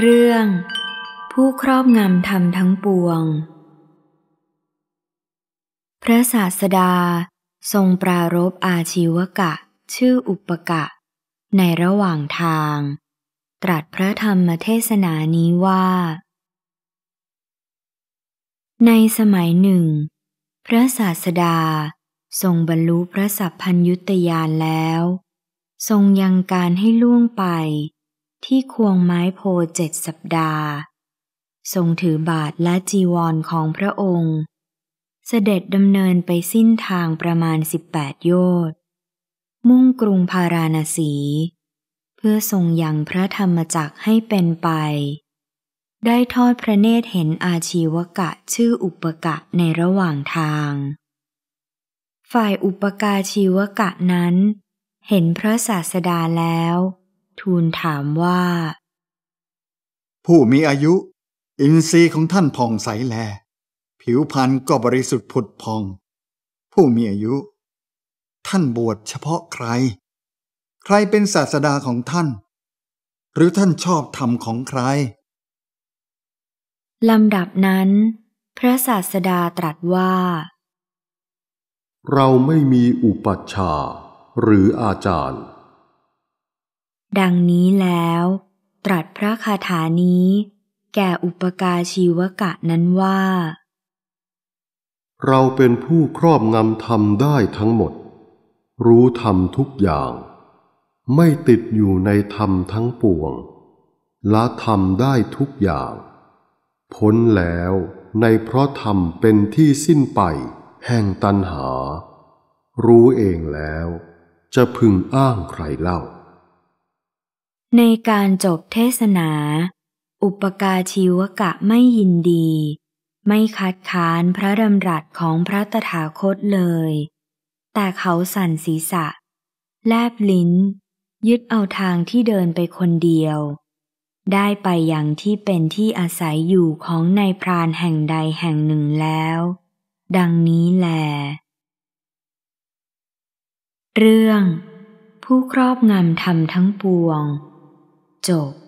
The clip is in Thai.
เรื่องผู้ครอบงำธรรมทั้งปวง พระศาสดาทรงปรารบอาชีวกะชื่ออุปกะ ในระหว่างทาง ตรัสพระธรรมเทศนานี้ว่า ในสมัยหนึ่ง พระศาสดาทรงบรรลุพระสัพพัญยุตยานแล้ว ทรงยังการให้ล่วงไปที่ควงไม้โพเจ็ดสัปดาห์ ทรงถือบาทและจีวรของพระองค์ เสด็จดำเนินไปสิ้นทางประมาณ 18 โยชน์มุ่งกรุงพาราณสี เพื่อทรงยังพระธรรมจักรให้เป็นไป ได้ทอดพระเนตรเห็นอาชีวกะชื่ออุปกะในระหว่างทาง ฝ่ายอุปกาชีวกะนั้น เห็นพระศาสดาแล้วทูลถามว่า ผู้มีอายุ อินทรีย์ของท่านผ่องใสแล ผิวพรรณก็บริสุทธิ์ผุดพอง ผู้มีอายุ ท่านบวชเฉพาะใคร ใครเป็นศาสดาของท่าน หรือท่านชอบธรรมของใคร ลำดับนั้น พระศาสดาตรัสว่า เราไม่มีอุปัชฌาย์หรืออาจารย์ดังนี้แล้ว ตรัสพระคาถานี้ แก่อุปกาชีวกะนั้นว่า เราเป็นผู้ครอบงำธรรมได้ทั้งหมด รู้ธรรมทุกอย่าง ไม่ติดอยู่ในธรรมทั้งปวงละธรรมได้ทุกอย่างพ้นแล้วในเพราะธรรมเป็นที่สิ้นไปแห่งตัณหา รู้เองแล้วจะพึงอ้างใครเล่าในการจบเทศนา อุปการชีวกะไม่ยินดี ไม่คัดค้านพระดำรัสของพระตถาคตเลย แต่เขาสั่นศีรษะ แลบลิ้น ยึดเอาทางที่เดินไปคนเดียว ได้ไปอย่างที่เป็นที่อาศัยอยู่ของนายพรานแห่งใดแห่งหนึ่งแล้ว ดังนี้แล เรื่อง ผู้ครอบงำธรรมทั้งปวง chỗ